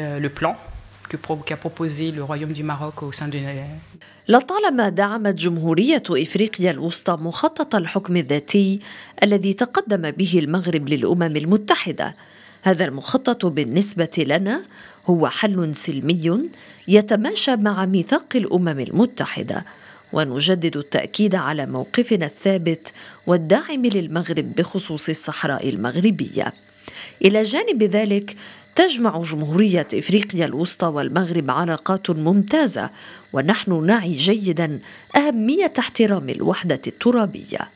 le plan qu'a proposé le Royaume du Maroc au sein de لطالما دعمت جمهورية إفريقيا الوسطى مخطط الحكم الذاتي الذي تقدم به المغرب للأمم المتحدة هذا المخطط بالنسبة لنا هو حل سلمي يتماشى مع ميثاق الأمم المتحدة ونجدد التأكيد على موقفنا الثابت والداعم للمغرب بخصوص الصحراء المغربية إلى جانب ذلك تجمع جمهورية إفريقيا الوسطى والمغرب علاقات ممتازة ونحن نعي جيدا أهمية احترام الوحدة الترابية